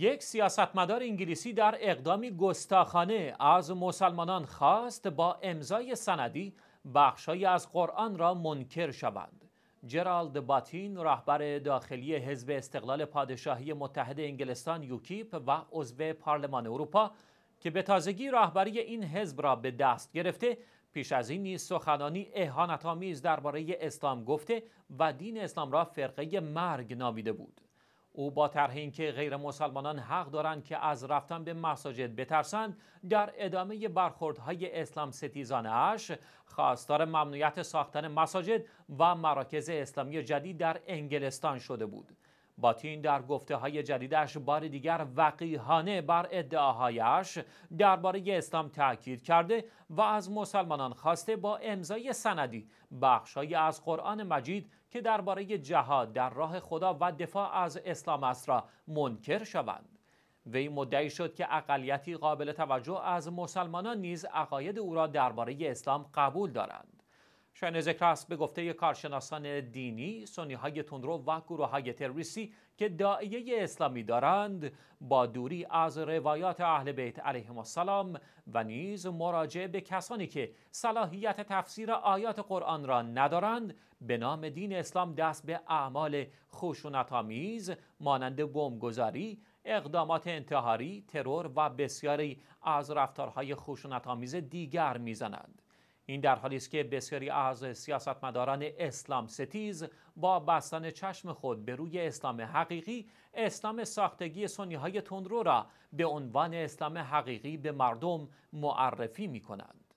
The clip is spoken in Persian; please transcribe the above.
یک سیاستمدار انگلیسی در اقدامی گستاخانه از مسلمانان خواست با امضای سندی بخشهایی از قرآن را منکر شوند. جرالد باتین رهبر داخلی حزب استقلال پادشاهی متحد انگلستان یوکیپ و عضو پارلمان اروپا که به تازگی رهبری این حزب را به دست گرفته پیش از این نیز سخنانی اهانت‌آمیز درباره اسلام گفته و دین اسلام را فرقه مرگ نامیده بود. او با طرح اینکه غیر مسلمانان حق دارند که از رفتن به مساجد بترسند در ادامه برخوردهای اسلام ستیزانه اش خواستار ممنوعیت ساختن مساجد و مراکز اسلامی جدید در انگلستان شده بود باتین در گفته های جدیدش بار دیگر وقیحانه بر ادعاهایش درباره اسلام تاکید کرده و از مسلمانان خواسته با امضای سندی بخشهایی از قرآن مجید که درباره جهاد در راه خدا و دفاع از اسلام است را منکر شوند وی مدعی شد که اقلیتی قابل توجه از مسلمانان نیز عقاید او را درباره اسلام قبول دارند شاید ذکر به گفته کارشناسان دینی سنی های تندرو و گروه های تروریستی که داعیه اسلامی دارند با دوری از روایات اهل بیت علیهم السلام و نیز مراجعه به کسانی که صلاحیت تفسیر آیات قرآن را ندارند به نام دین اسلام دست به اعمال خشونتآمیز مانند بمبگذاری اقدامات انتحاری، ترور و بسیاری از رفتارهای خشونتآمیز دیگر میزنند. این در حالی است که بسیاری از سیاستمداران اسلام ستیز با بستن چشم خود به روی اسلام حقیقی اسلام ساختگی سنی های تندرو را به عنوان اسلام حقیقی به مردم معرفی می کنند.